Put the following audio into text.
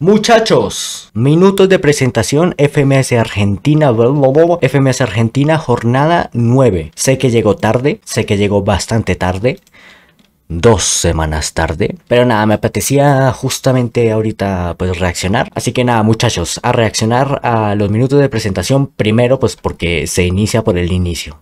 Muchachos, minutos de presentación FMS Argentina, FMS Argentina, jornada 9. Sé que llegó tarde, sé que llegó bastante tarde, dos semanas tarde. Pero nada, me apetecía justamente ahorita pues reaccionar. Así que nada, muchachos, a reaccionar a los minutos de presentación primero pues porque se inicia por el inicio.